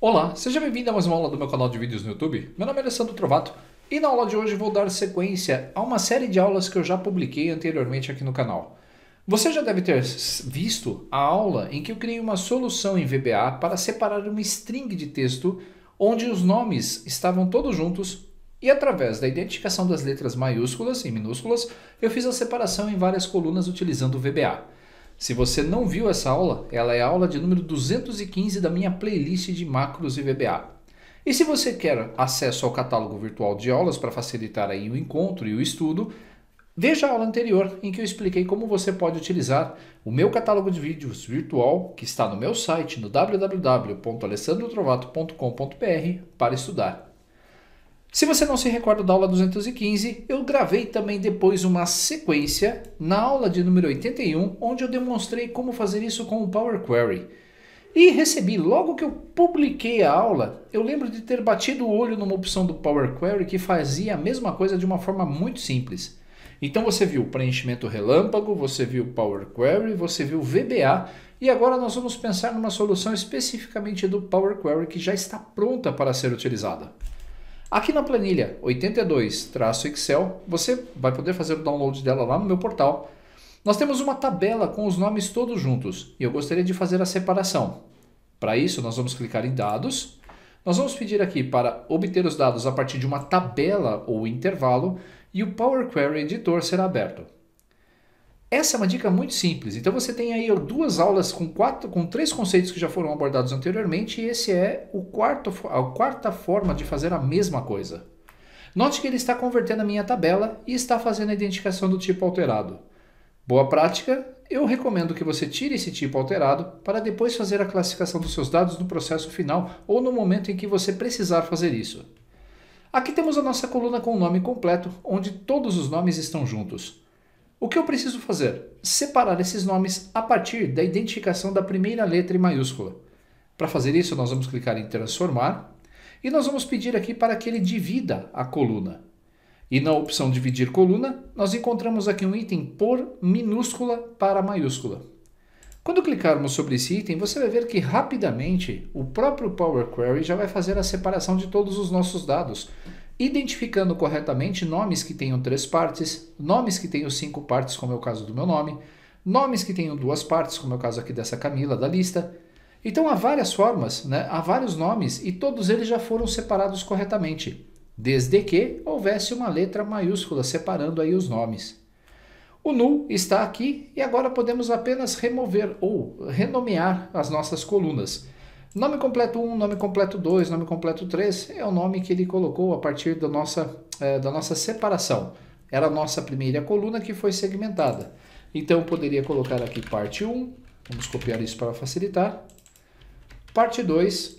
Olá, seja bem-vindo a mais uma aula do meu canal de vídeos no YouTube. Meu nome é Alessandro Trovato e na aula de hoje vou dar sequência a uma série de aulas que eu já publiquei anteriormente aqui no canal. Você já deve ter visto a aula em que eu criei uma solução em VBA para separar uma string de texto onde os nomes estavam todos juntos e através da identificação das letras maiúsculas e minúsculas eu fiz a separação em várias colunas utilizando o VBA. Se você não viu essa aula, ela é a aula de número 215 da minha playlist de macros e VBA. E se você quer acesso ao catálogo virtual de aulas para facilitar aí o encontro e o estudo, veja a aula anterior em que eu expliquei como você pode utilizar o meu catálogo de vídeos virtual que está no meu site no www.alessandrotrovato.com.br para estudar. Se você não se recorda da aula 215, eu gravei também depois uma sequência na aula de número 81, onde eu demonstrei como fazer isso com o Power Query. E recebi, logo que eu publiquei a aula, eu lembro de ter batido o olho numa opção do Power Query que fazia a mesma coisa de uma forma muito simples. Então você viu o preenchimento relâmpago, você viu o Power Query, você viu VBA e agora nós vamos pensar numa solução especificamente do Power Query que já está pronta para ser utilizada. Aqui na planilha 82-Excel, você vai poder fazer o download dela lá no meu portal. Nós temos uma tabela com os nomes todos juntos e eu gostaria de fazer a separação. Para isso, nós vamos clicar em Dados. Nós vamos pedir aqui para obter os dados a partir de uma tabela ou intervalo e o Power Query Editor será aberto. Essa é uma dica muito simples. Então você tem aí duas aulas com quatro, com três conceitos que já foram abordados anteriormente, e esse é o quarto, a quarta forma de fazer a mesma coisa. Note que ele está convertendo a minha tabela e está fazendo a identificação do tipo alterado. Boa prática, eu recomendo que você tire esse tipo alterado para depois fazer a classificação dos seus dados no processo final ou no momento em que você precisar fazer isso. Aqui temos a nossa coluna com o nome completo, onde todos os nomes estão juntos. O que eu preciso fazer? Separar esses nomes a partir da identificação da primeira letra em maiúscula. Para fazer isso, nós vamos clicar em transformar e nós vamos pedir aqui para que ele divida a coluna. E na opção dividir coluna, nós encontramos aqui um item por minúscula para maiúscula. Quando clicarmos sobre esse item, você vai ver que rapidamente o próprio Power Query já vai fazer a separação de todos os nossos dados, identificando corretamente nomes que tenham três partes, nomes que tenham cinco partes, como é o caso do meu nome, nomes que tenham duas partes, como é o caso aqui dessa Camila da lista. Então há várias formas, né? há vários nomes e todos eles já foram separados corretamente, desde que houvesse uma letra maiúscula separando aí os nomes. O NUL está aqui e agora podemos apenas remover ou renomear as nossas colunas. Nome completo 1, nome completo 2, nome completo 3 é o nome que ele colocou a partir da nossa, é, da nossa separação. Era a nossa primeira coluna que foi segmentada. Então, eu poderia colocar aqui parte 1, vamos copiar isso para facilitar. Parte 2,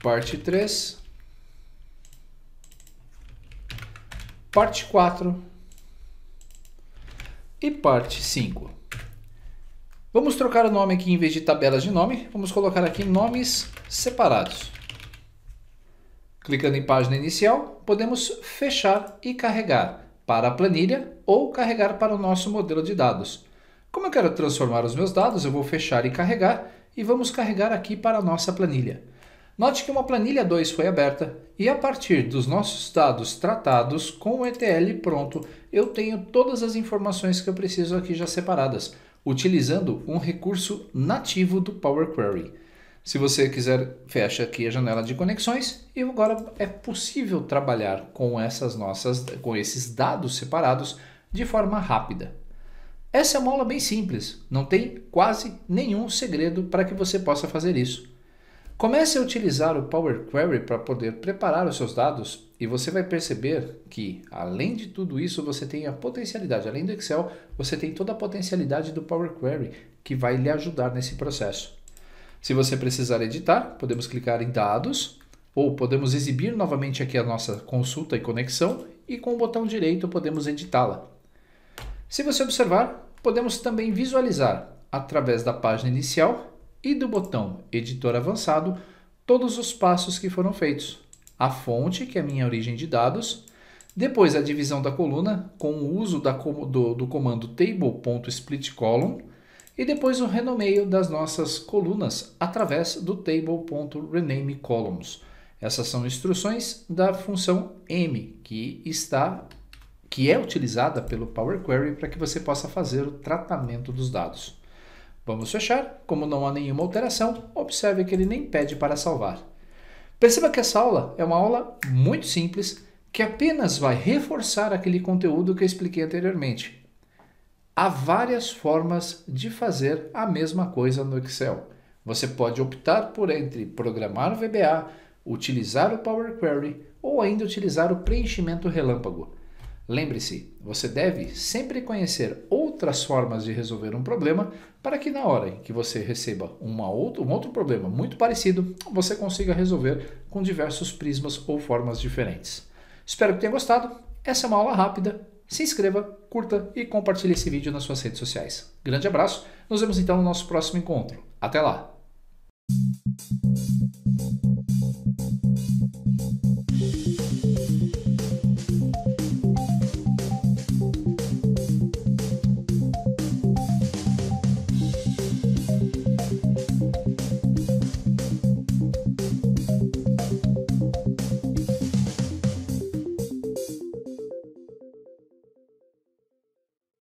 parte 3, parte 4 e parte 5. Vamos trocar o nome aqui em vez de tabelas de nome. Vamos colocar aqui nomes separados. Clicando em página inicial, podemos fechar e carregar para a planilha ou carregar para o nosso modelo de dados. Como eu quero transformar os meus dados, eu vou fechar e carregar e vamos carregar aqui para a nossa planilha. Note que uma planilha 2 foi aberta e a partir dos nossos dados tratados com o ETL pronto, eu tenho todas as informações que eu preciso aqui já separadas utilizando um recurso nativo do Power Query. Se você quiser, fecha aqui a janela de conexões e agora é possível trabalhar com essas nossas com esses dados separados de forma rápida. Essa é uma aula bem simples, não tem quase nenhum segredo para que você possa fazer isso. Comece a utilizar o Power Query para poder preparar os seus dados e você vai perceber que, além de tudo isso, você tem a potencialidade, além do Excel, você tem toda a potencialidade do Power Query que vai lhe ajudar nesse processo. Se você precisar editar, podemos clicar em Dados ou podemos exibir novamente aqui a nossa consulta e conexão e com o botão direito podemos editá-la. Se você observar, podemos também visualizar através da página inicial e do botão Editor Avançado todos os passos que foram feitos a fonte, que é a minha origem de dados, depois a divisão da coluna com o uso da, do, do comando table.splitColumn e depois o renomeio das nossas colunas através do table.renameColumns. Essas são instruções da função m que está que é utilizada pelo Power Query para que você possa fazer o tratamento dos dados. Vamos fechar. Como não há nenhuma alteração, observe que ele nem pede para salvar. Perceba que essa aula é uma aula muito simples que apenas vai reforçar aquele conteúdo que eu expliquei anteriormente. Há várias formas de fazer a mesma coisa no Excel. Você pode optar por entre programar o VBA, utilizar o Power Query ou ainda utilizar o preenchimento relâmpago. Lembre-se, você deve sempre conhecer outras formas de resolver um problema para que na hora em que você receba uma outra, um outro problema muito parecido, você consiga resolver com diversos prismas ou formas diferentes. Espero que tenha gostado. Essa é uma aula rápida. Se inscreva, curta e compartilhe esse vídeo nas suas redes sociais. Grande abraço. Nos vemos então no nosso próximo encontro. Até lá.